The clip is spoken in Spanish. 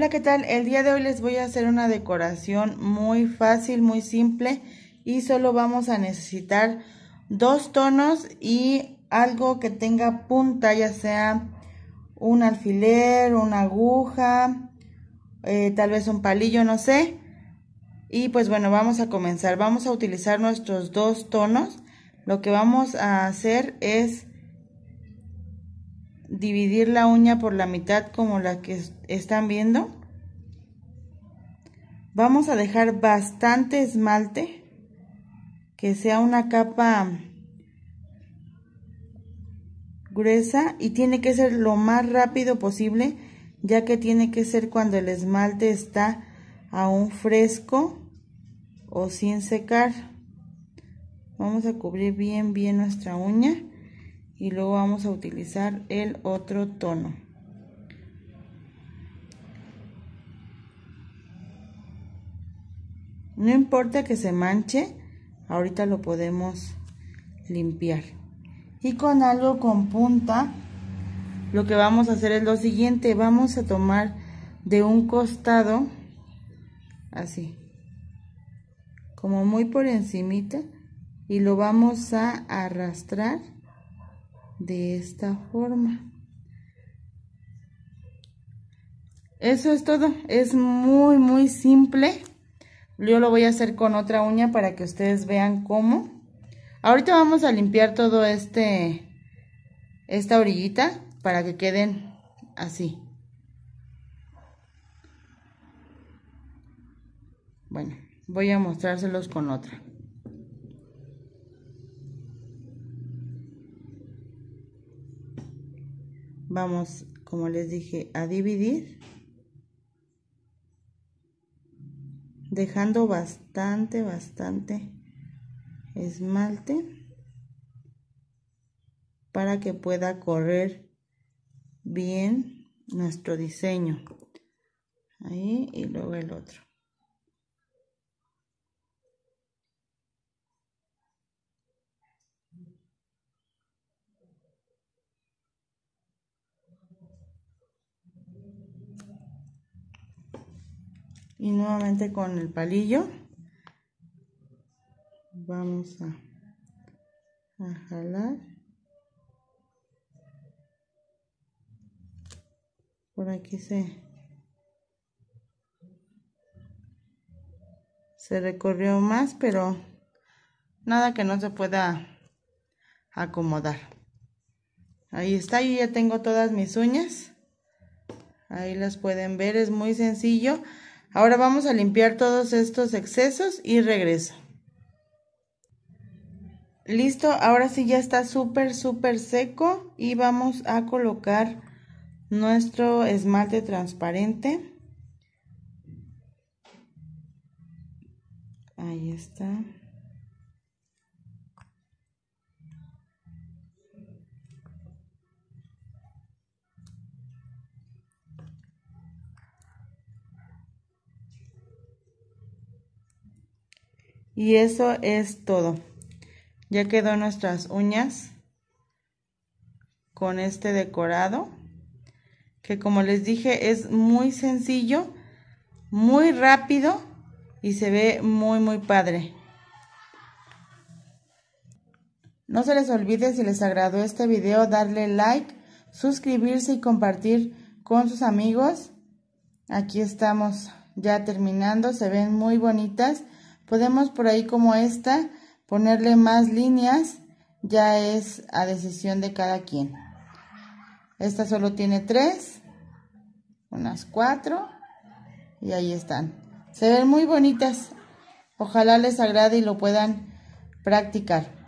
Hola, ¿qué tal? El día de hoy les voy a hacer una decoración muy fácil, muy simple y solo vamos a necesitar dos tonos y algo que tenga punta, ya sea un alfiler, una aguja, eh, tal vez un palillo, no sé. Y pues bueno, vamos a comenzar. Vamos a utilizar nuestros dos tonos. Lo que vamos a hacer es dividir la uña por la mitad como la que están viendo Vamos a dejar bastante esmalte, que sea una capa gruesa y tiene que ser lo más rápido posible, ya que tiene que ser cuando el esmalte está aún fresco o sin secar. Vamos a cubrir bien bien nuestra uña y luego vamos a utilizar el otro tono. No importa que se manche, ahorita lo podemos limpiar. Y con algo con punta, lo que vamos a hacer es lo siguiente. Vamos a tomar de un costado, así, como muy por encimita, y lo vamos a arrastrar de esta forma. Eso es todo, es muy muy simple yo lo voy a hacer con otra uña para que ustedes vean cómo. Ahorita vamos a limpiar todo este, esta orillita para que queden así. Bueno, voy a mostrárselos con otra. Vamos, como les dije, a dividir. dejando bastante, bastante esmalte para que pueda correr bien nuestro diseño. Ahí y luego el otro. y nuevamente con el palillo vamos a, a jalar por aquí se se recorrió más pero nada que no se pueda acomodar ahí está y ya tengo todas mis uñas ahí las pueden ver es muy sencillo Ahora vamos a limpiar todos estos excesos y regreso. Listo, ahora sí ya está súper, súper seco y vamos a colocar nuestro esmalte transparente. Ahí está. Y eso es todo. Ya quedó nuestras uñas con este decorado. Que como les dije es muy sencillo, muy rápido y se ve muy muy padre. No se les olvide si les agradó este video darle like, suscribirse y compartir con sus amigos. Aquí estamos ya terminando, se ven muy bonitas. Podemos por ahí como esta ponerle más líneas, ya es a decisión de cada quien. Esta solo tiene tres, unas cuatro y ahí están. Se ven muy bonitas. Ojalá les agrade y lo puedan practicar.